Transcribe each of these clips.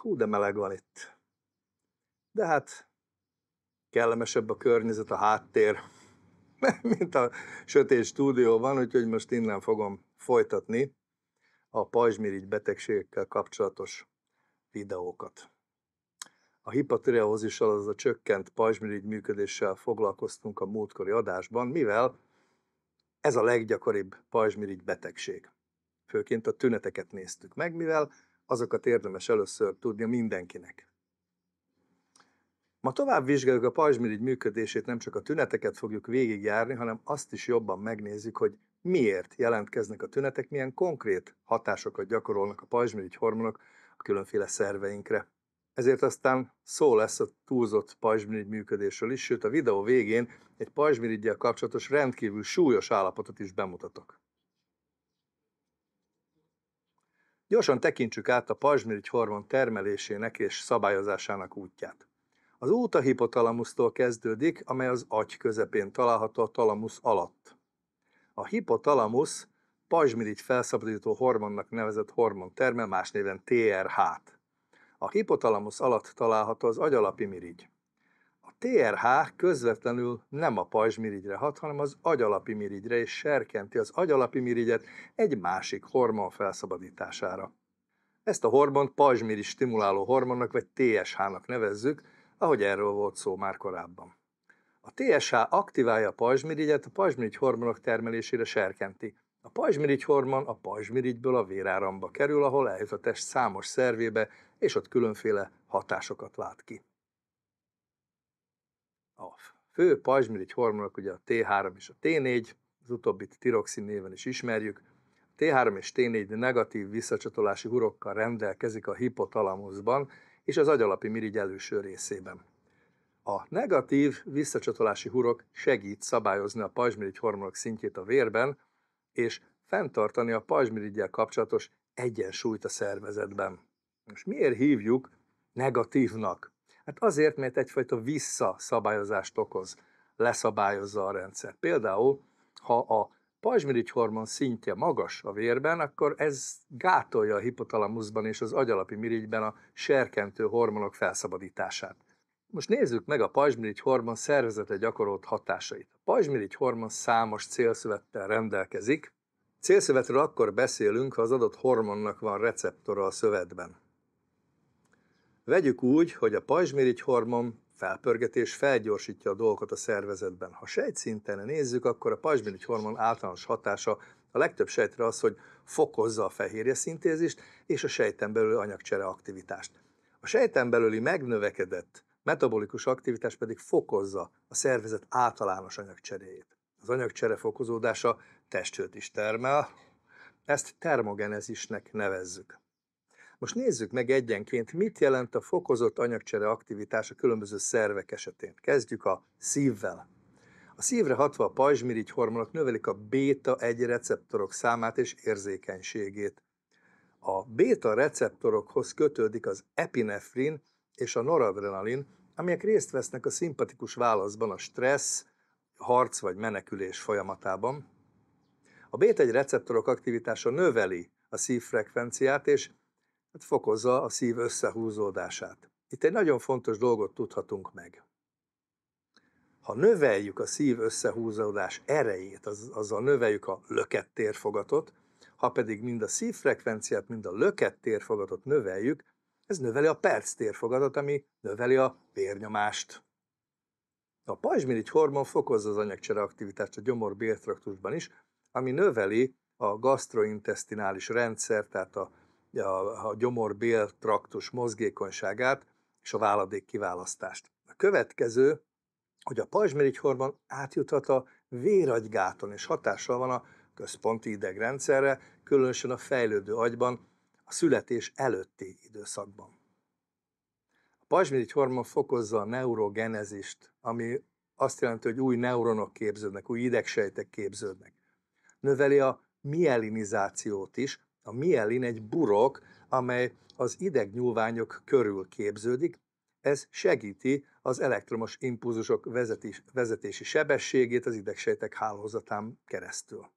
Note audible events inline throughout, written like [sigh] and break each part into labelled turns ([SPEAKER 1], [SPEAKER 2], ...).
[SPEAKER 1] Hú, de meleg van itt. De hát kellemesebb a környezet, a háttér, [laughs] mint a sötét stúdió. van, úgyhogy most innen fogom folytatni a pajzsmirigy betegségekkel kapcsolatos videókat. A hipotireózissal, az a csökkent pajzsmirigy működéssel foglalkoztunk a múltkori adásban, mivel ez a leggyakoribb pajzsmirigy betegség. Főként a tüneteket néztük meg, mivel azokat érdemes először tudni mindenkinek. Ma tovább vizsgáljuk a pajzsmirigy működését, nem csak a tüneteket fogjuk végigjárni, hanem azt is jobban megnézzük, hogy miért jelentkeznek a tünetek, milyen konkrét hatásokat gyakorolnak a pajzsmirigy hormonok a különféle szerveinkre. Ezért aztán szó lesz a túlzott pajzsmirigy működésről is, sőt a videó végén egy pajzsmirigyel kapcsolatos rendkívül súlyos állapotot is bemutatok. Gyorsan tekintsük át a pajzsmirigy hormon termelésének és szabályozásának útját. Az út a hipotalamusztól kezdődik, amely az agy közepén található a talamusz alatt. A hipotalamusz pajzsmirigy felszabadító hormonnak nevezett hormon termel, más néven TRH-t. A hipotalamusz alatt található az agyalapi mirigy. TRH közvetlenül nem a pajzsmirigyre hat, hanem az agyalapi mirigyre, és serkenti az agyalapi mirigyet egy másik hormon felszabadítására. Ezt a hormont pajzsmirigy stimuláló hormonnak vagy TSH-nak nevezzük, ahogy erről volt szó már korábban. A TSH aktiválja a pajzsmirigyet, a pajzsmirigy hormonok termelésére serkenti. A pajzsmirigy hormon a pajzsmirigyből a véráramba kerül, ahol eljut a test számos szervébe, és ott különféle hatásokat vált ki a fő pajzsmirigy hormonok, ugye a T3 és a T4, az utóbbit tiroxin néven is ismerjük, a T3 és T4 negatív visszacsatolási hurokkal rendelkezik a hipotalamuszban és az agyalapi mirigy előső részében. A negatív visszacsatolási hurok segít szabályozni a pajzsmirigy hormonok szintjét a vérben, és fenntartani a pajzsmirigyel kapcsolatos egyensúlyt a szervezetben. Most miért hívjuk negatívnak Hát azért, mert egyfajta visszaszabályozást okoz, leszabályozza a rendszer. Például, ha a pajzsmirigy hormon szintje magas a vérben, akkor ez gátolja a hipotalamuszban és az agyalapi mirigyben a serkentő hormonok felszabadítását. Most nézzük meg a pajzsmirigy hormon szervezete gyakorolt hatásait. A pajzsmirigy hormon számos célszövettel rendelkezik. Célszövetről akkor beszélünk, ha az adott hormonnak van receptora a szövetben. Vegyük úgy, hogy a pajzsmirigy hormon felpörgetés felgyorsítja a dolgokat a szervezetben. Ha sejtszinten nézzük, akkor a pajzsmirigy hormon általános hatása a legtöbb sejtre az, hogy fokozza a fehérje szintézist és a sejten belül anyagcsere aktivitást. A sejten belüli megnövekedett metabolikus aktivitás pedig fokozza a szervezet általános anyagcseréjét. Az anyagcsere fokozódása testhőt is termel, ezt termogenezisnek nevezzük. Most nézzük meg egyenként, mit jelent a fokozott anyagcsere aktivitás a különböző szervek esetén. Kezdjük a szívvel. A szívre hatva a pajzsmirigy hormonok növelik a béta-1 receptorok számát és érzékenységét. A béta receptorokhoz kötődik az epinefrin és a noradrenalin, amelyek részt vesznek a szimpatikus válaszban a stressz, harc vagy menekülés folyamatában. A béta 1 receptorok aktivitása növeli a szívfrekvenciát, és hát fokozza a szív összehúzódását. Itt egy nagyon fontos dolgot tudhatunk meg. Ha növeljük a szív összehúzódás erejét, az, azzal növeljük a térfogatot, ha pedig mind a szívfrekvenciát, mind a térfogatot növeljük, ez növeli a perc térfogatot, ami növeli a vérnyomást. A pajzsmirigy hormon fokozza az anyagcsere aktivitást a gyomor béltraktusban is, ami növeli a gastrointestinális rendszer, tehát a a, a gyomor traktus mozgékonyságát és a váladék kiválasztást. A következő, hogy a pajzsmirigyhorban átjuthat a véragygáton, és hatással van a központi idegrendszerre, különösen a fejlődő agyban, a születés előtti időszakban. A pajzsmirigyhormon fokozza a neurogenezist, ami azt jelenti, hogy új neuronok képződnek, új idegsejtek képződnek. Növeli a mielinizációt is, a mielin egy burok, amely az idegnyúlványok körül képződik, ez segíti az elektromos impulzusok vezetés, vezetési sebességét az idegsejtek hálózatán keresztül.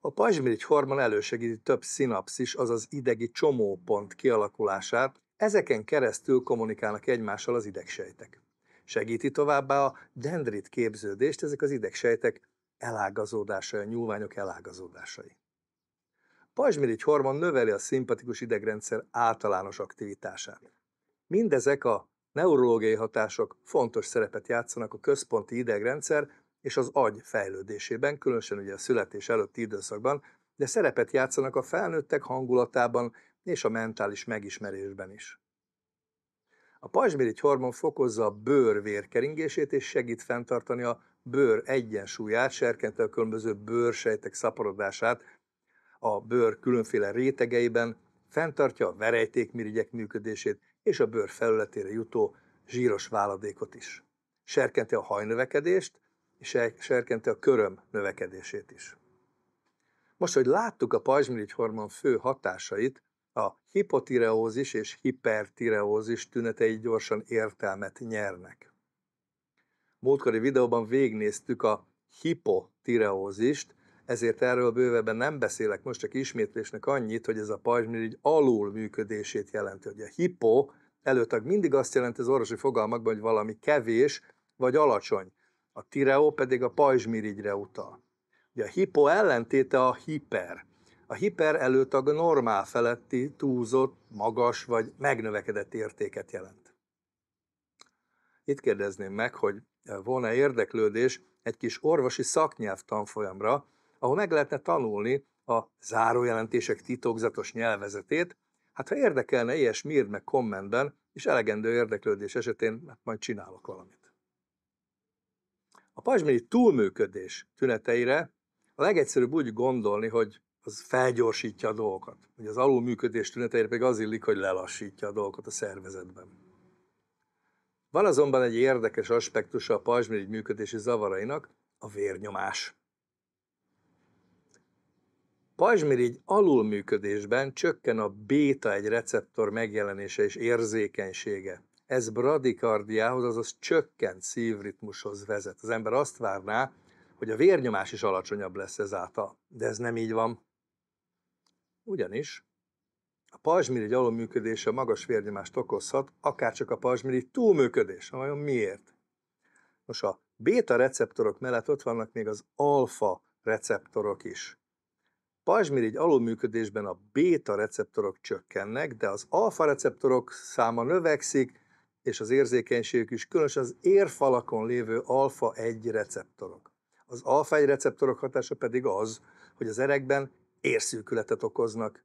[SPEAKER 1] A pajzsmirigy hormon elősegíti több szinapszis, azaz idegi csomópont kialakulását, ezeken keresztül kommunikálnak egymással az idegsejtek. Segíti továbbá a dendrit képződést, ezek az idegsejtek elágazódásai, a nyúlványok elágazódásai pajzsmirigy hormon növeli a szimpatikus idegrendszer általános aktivitását. Mindezek a neurológiai hatások fontos szerepet játszanak a központi idegrendszer és az agy fejlődésében, különösen ugye a születés előtti időszakban, de szerepet játszanak a felnőttek hangulatában és a mentális megismerésben is. A pajzsmirigy hormon fokozza a bőr vérkeringését és segít fenntartani a bőr egyensúlyát, serkente a különböző bőrsejtek szaporodását, a bőr különféle rétegeiben, fenntartja a verejtékmirigyek működését és a bőr felületére jutó zsíros váladékot is. Serkenti a hajnövekedést, és serkenti a köröm növekedését is. Most, hogy láttuk a pajzsmirigy hormon fő hatásait, a hipotireózis és hipertireózis tünetei gyorsan értelmet nyernek. Múltkori videóban végnéztük a hipotireózist, ezért erről bővebben nem beszélek most csak ismétlésnek annyit, hogy ez a pajzsmirigy alul működését jelenti, hogy a hipo előtag mindig azt jelenti az orvosi fogalmakban, hogy valami kevés vagy alacsony. A tireo pedig a pajzsmirigyre utal. Ugye a hipo ellentéte a hiper. A hiper előtag a normál feletti, túlzott, magas vagy megnövekedett értéket jelent. Itt kérdezném meg, hogy volna érdeklődés egy kis orvosi szaknyelv tanfolyamra, ahol meg lehetne tanulni a zárójelentések titokzatos nyelvezetét. Hát ha érdekelne, ilyesmi írd meg kommentben, és elegendő érdeklődés esetén hát majd csinálok valamit. A pajzsmiri túlműködés tüneteire a legegyszerűbb úgy gondolni, hogy az felgyorsítja a dolgokat. Ugye az alulműködés tüneteire pedig az illik, hogy lelassítja a dolgokat a szervezetben. Van azonban egy érdekes aspektusa a pajzsmirigy működési zavarainak, a vérnyomás. Pajzsmirigy alulműködésben csökken a béta egy receptor megjelenése és érzékenysége. Ez bradikardiához, azaz csökkent szívritmushoz vezet. Az ember azt várná, hogy a vérnyomás is alacsonyabb lesz ezáltal. De ez nem így van. Ugyanis a pajzsmirigy alulműködése magas vérnyomást okozhat, akárcsak a pajzsmirigy túlműködés. vajon miért? Nos, a béta receptorok mellett ott vannak még az alfa receptorok is. Pajzsmirigy alulműködésben a béta receptorok csökkennek, de az alfa receptorok száma növekszik, és az érzékenységük is, különösen az érfalakon lévő alfa-1 receptorok. Az alfa-1 receptorok hatása pedig az, hogy az erekben érszűkületet okoznak.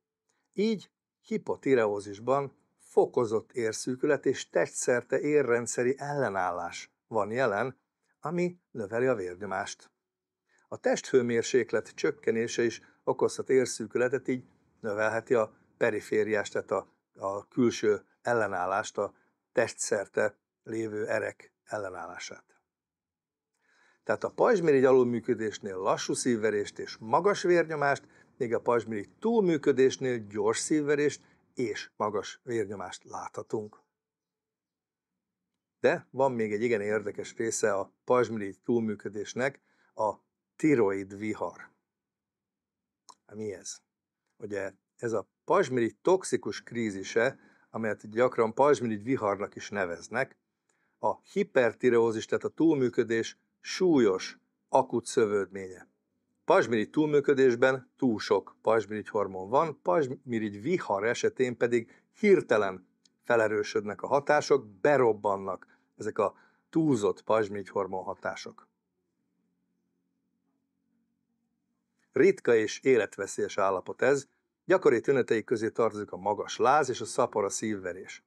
[SPEAKER 1] Így hipotireózisban fokozott érszűkület és testszerte érrendszeri ellenállás van jelen, ami növeli a vérnyomást. A testhőmérséklet csökkenése is okozhat érszűkületet, így növelheti a perifériás, tehát a, a külső ellenállást, a testszerte lévő erek ellenállását. Tehát a pajzsmirigy alulműködésnél lassú szívverést és magas vérnyomást, még a pajzsmirigy túlműködésnél gyors szívverést és magas vérnyomást láthatunk. De van még egy igen érdekes része a pajzsmirigy túlműködésnek, a tiroid vihar mi ez? Ugye ez a pazsmirigy toxikus krízise, amelyet gyakran pazsmirigy viharnak is neveznek, a hipertireózis, tehát a túlműködés súlyos, akut szövődménye. Pazsmirigy túlműködésben túl sok pazsmirigy hormon van, pazsmirigy vihar esetén pedig hirtelen felerősödnek a hatások, berobbannak ezek a túlzott pazsmirigy hormon hatások. Ritka és életveszélyes állapot ez, gyakori tünetei közé tartozik a magas láz és a szapora szívverés.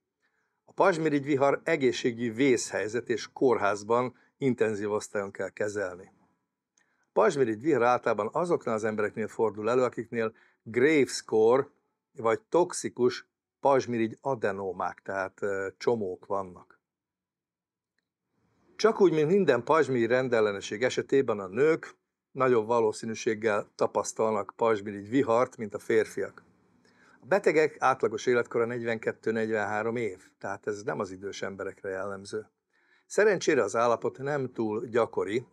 [SPEAKER 1] A pazsmirigy vihar egészségügyi vészhelyzet és kórházban intenzív osztályon kell kezelni. A pazsmirigy vihar általában azoknál az embereknél fordul elő, akiknél Graves kor vagy toxikus pazsmirigy adenómák, tehát csomók vannak. Csak úgy, mint minden pazsmirigy rendellenesség esetében a nők nagyobb valószínűséggel tapasztalnak pajzsmirigy vihart, mint a férfiak. A betegek átlagos életkora 42-43 év, tehát ez nem az idős emberekre jellemző. Szerencsére az állapot nem túl gyakori,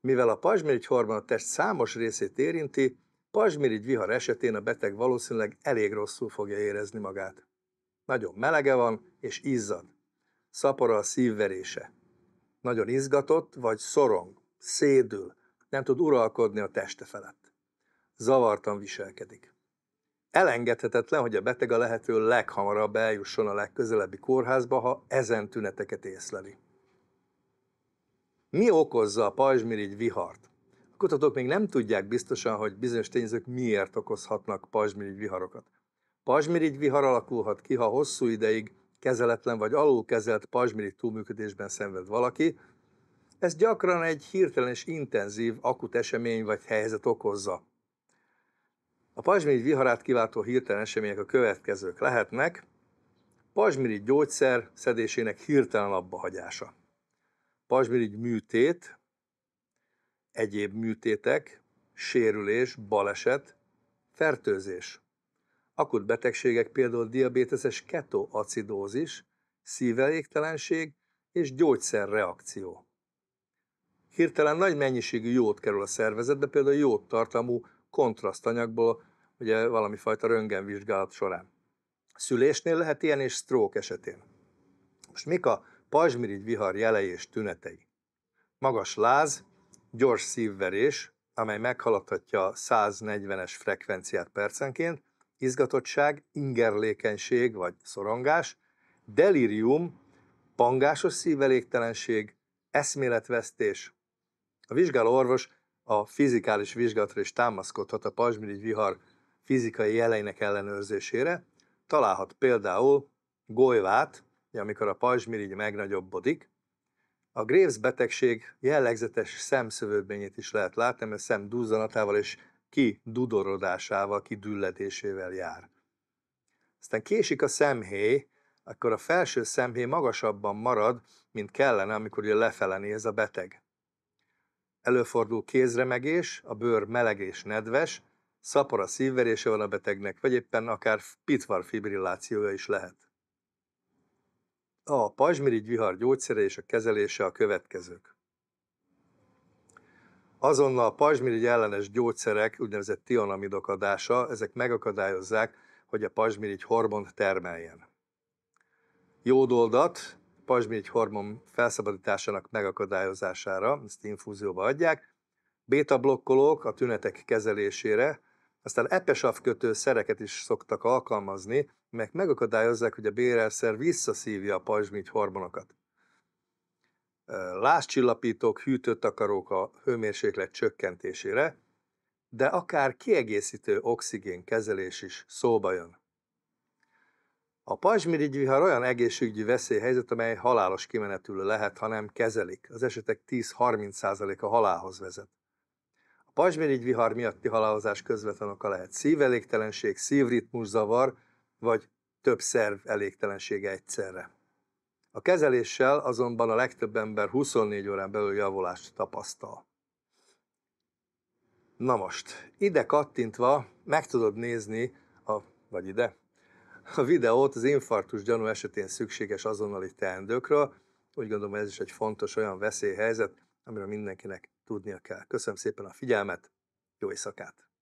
[SPEAKER 1] mivel a pajzsmirigy hormon a test számos részét érinti, pajzsmirigy vihar esetén a beteg valószínűleg elég rosszul fogja érezni magát. Nagyon melege van és izzad. Szapora a szívverése. Nagyon izgatott vagy szorong szédül, nem tud uralkodni a teste felett. Zavartan viselkedik. Elengedhetetlen, hogy a beteg a lehető leghamarabb eljusson a legközelebbi kórházba, ha ezen tüneteket észleli. Mi okozza a pajzsmirigy vihart? A kutatók még nem tudják biztosan, hogy bizonyos tényezők miért okozhatnak pajzsmirigy viharokat. Pajzsmirigy vihar alakulhat ki, ha hosszú ideig kezeletlen vagy alulkezelt pajzsmirigy túlműködésben szenved valaki, ez gyakran egy hirtelen és intenzív, akut esemény vagy helyzet okozza. A pazsmirigy viharát kiváltó hirtelen események a következők lehetnek. Pazsmirigy gyógyszer szedésének hirtelen abbahagyása. Pazsmirigy műtét, egyéb műtétek, sérülés, baleset, fertőzés. Akut betegségek például diabéteses ketoacidózis, szívelégtelenség és gyógyszerreakció hirtelen nagy mennyiségű jót kerül a szervezetbe, például jót tartalmú kontrasztanyagból, ugye valami fajta röntgenvizsgálat során. Szülésnél lehet ilyen, és stroke esetén. Most mik a pajzsmirigy vihar jelei és tünetei? Magas láz, gyors szívverés, amely meghaladhatja 140-es frekvenciát percenként, izgatottság, ingerlékenység vagy szorongás, delirium, pangásos szívelégtelenség, eszméletvesztés, a vizsgáló orvos a fizikális vizsgálatra is támaszkodhat a pajzsmirigy vihar fizikai jeleinek ellenőrzésére. Találhat például golyvát, amikor a pajzsmirigy megnagyobbodik. A Graves betegség jellegzetes szemszövődményét is lehet látni, mert szem duzzanatával és kidudorodásával, kidülletésével jár. Aztán késik a szemhéj, akkor a felső szemhéj magasabban marad, mint kellene, amikor lefelé lefele néz a beteg. Előfordul kézremegés, a bőr meleg és nedves, a szívverése van a betegnek, vagy éppen akár pitvar fibrillációja is lehet. A pajzsmirigy vihar gyógyszere és a kezelése a következők. Azonnal pajzsmirigy ellenes gyógyszerek, úgynevezett tionamidok adása, ezek megakadályozzák, hogy a pajzsmirigy hormont termeljen. Jódoldat, pajzsmirigy hormon felszabadításának megakadályozására, ezt infúzióba adják, béta blokkolók a tünetek kezelésére, aztán epesav kötő szereket is szoktak alkalmazni, meg megakadályozzák, hogy a bérelszer visszaszívja a pajzsmirigy hormonokat. Lázcsillapítók, hűtőtakarók a hőmérséklet csökkentésére, de akár kiegészítő oxigén kezelés is szóba jön. A pajzsmirigyvihar olyan egészségügyi veszélyhelyzet, amely halálos kimenetül lehet, ha nem kezelik. Az esetek 10-30%-a halálhoz vezet. A pajzsmirigyvihar miatti halálozás közvetlen oka lehet szívelégtelenség, szívritmuszavar vagy több szerv elégtelensége egyszerre. A kezeléssel azonban a legtöbb ember 24 órán belül javulást tapasztal. Na most, ide kattintva meg tudod nézni, a, vagy ide, a videót az infarktus gyanú esetén szükséges azonnali teendőkről. Úgy gondolom, ez is egy fontos olyan veszélyhelyzet, amiről mindenkinek tudnia kell. Köszönöm szépen a figyelmet, jó éjszakát!